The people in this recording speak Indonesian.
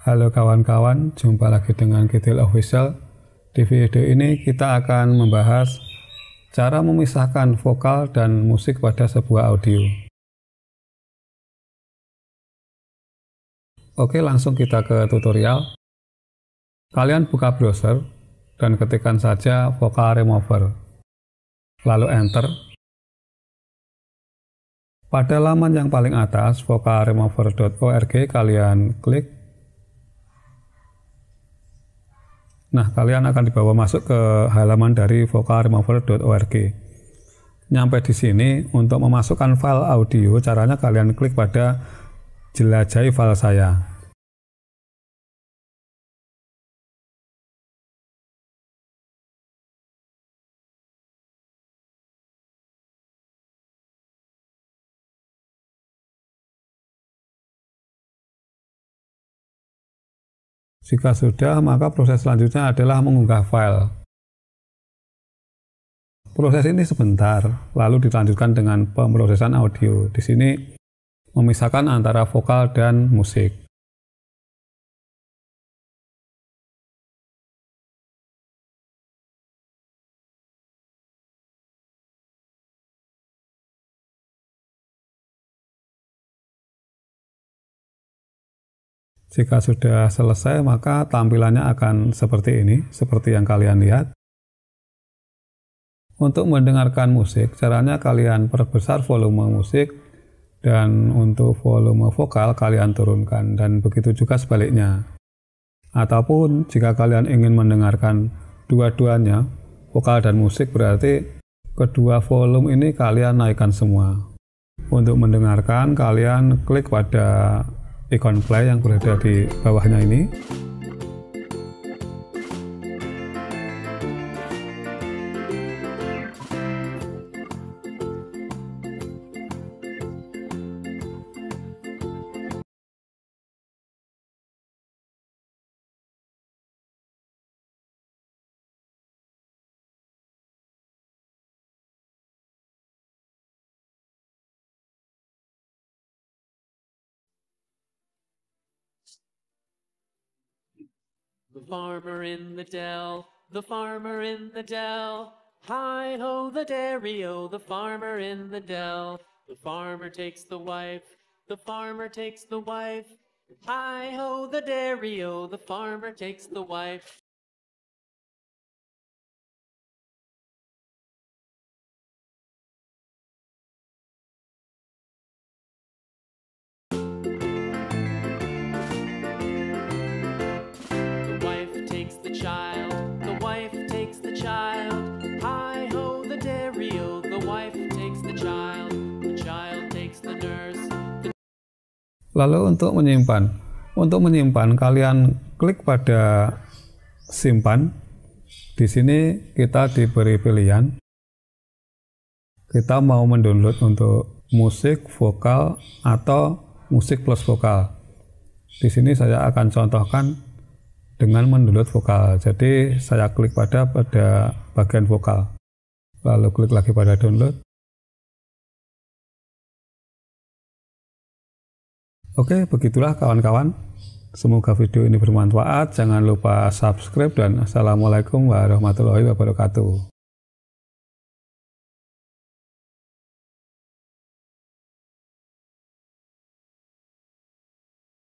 Halo kawan-kawan, jumpa lagi dengan Kitil Official. Di video ini kita akan membahas cara memisahkan vokal dan musik pada sebuah audio. Oke, langsung kita ke tutorial. Kalian buka browser dan ketikkan saja vokal remover. Lalu enter. Pada laman yang paling atas vocalremover.org kalian klik Nah, kalian akan dibawa masuk ke halaman dari vocalremover.org. Nyampe di sini, untuk memasukkan file audio, caranya kalian klik pada jelajahi file saya. Jika sudah, maka proses selanjutnya adalah mengunggah file. Proses ini sebentar, lalu dilanjutkan dengan pemrosesan audio. Di sini memisahkan antara vokal dan musik. Jika sudah selesai, maka tampilannya akan seperti ini, seperti yang kalian lihat. Untuk mendengarkan musik, caranya kalian perbesar volume musik dan untuk volume vokal kalian turunkan dan begitu juga sebaliknya. Ataupun jika kalian ingin mendengarkan dua-duanya, vokal dan musik berarti kedua volume ini kalian naikkan semua. Untuk mendengarkan, kalian klik pada ikon play yang berada di bawahnya ini The farmer in the dell, the farmer in the dell. Hi ho the dairy o, the farmer in the dell. The farmer takes the wife, the farmer takes the wife. Hi ho the dairy o, the farmer takes the wife. Lalu untuk menyimpan, untuk menyimpan kalian klik pada simpan. Di sini kita diberi pilihan. Kita mau mendownload untuk musik, vokal, atau musik plus vokal. Di sini saya akan contohkan dengan mendownload vokal. Jadi saya klik pada pada bagian vokal. Lalu klik lagi pada download. Oke, begitulah kawan-kawan. Semoga video ini bermanfaat. Jangan lupa subscribe dan assalamualaikum warahmatullahi wabarakatuh.